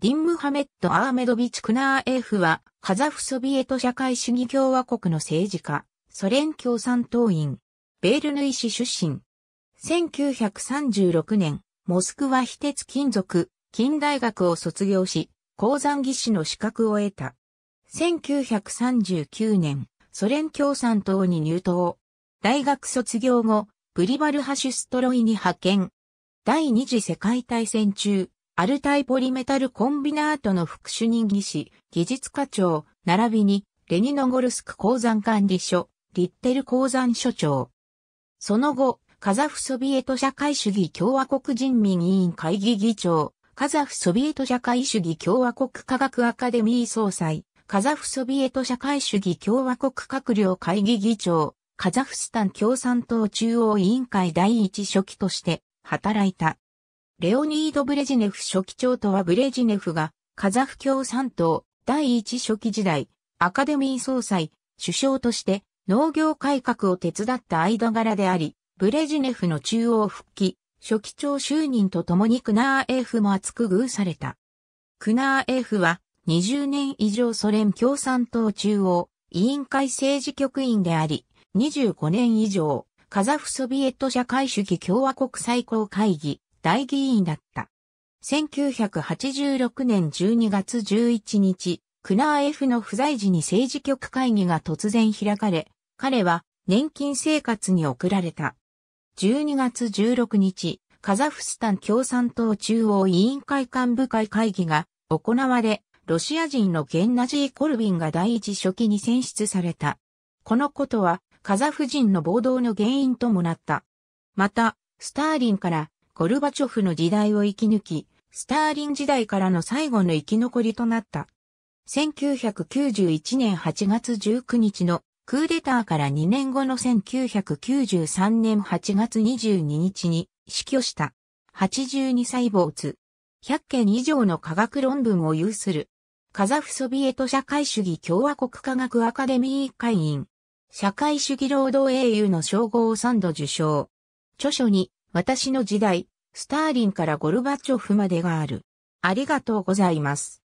ディンムハメット・アーメドビチ・クナーエフは、カザフソビエト社会主義共和国の政治家、ソ連共産党員、ベールヌイ市出身。1936年、モスクワ非鉄金属、金大学を卒業し、鉱山技師の資格を得た。1939年、ソ連共産党に入党。大学卒業後、ブリバルハシュストロイに派遣。第二次世界大戦中、アルタイポリメタルコンビナートの副主任技師、技術課長、並びに、レニノゴルスク鉱山管理所、リッテル鉱山所長。その後、カザフソビエト社会主義共和国人民委員会議議長、カザフソビエト社会主義共和国科学アカデミー総裁、カザフソビエト社会主義共和国閣僚会議議長、カザフスタン共産党中央委員会第一書記として働いた。レオニード・ブレジネフ書記長とはブレジネフが、カザフ共産党第一書記時代、アカデミー総裁、首相として農業改革を手伝った間柄であり、ブレジネフの中央復帰、書記長就任とともにクナーエーフも厚く遇された。クナーエーフは20年以上ソ連共産党中央委員会政治局員であり、25年以上カザフソビエト社会主義共和国最高会議代議員だった。1986年12月11日、クナー F の不在時に政治局会議が突然開かれ、彼は年金生活に送られた。12月16日、カザフスタン共産党中央委員会幹部会会議が行われ、ロシア人のゲンナジー・コルビンが第一書記に選出された。このことはカザフ人の暴動の原因ともなった。また、スターリンからゴルバチョフの時代を生き抜き、スターリン時代からの最後の生き残りとなった。1991年8月19日のクーデターから2年後の1993年8月22日に死去した。82歳没。100件以上の科学論文を有する。カザフソビエト社会主義共和国科学アカデミー会員。社会主義労働英雄の称号を3度受賞。著書に私の時代、スターリンからゴルバチョフまでがある。ありがとうございます。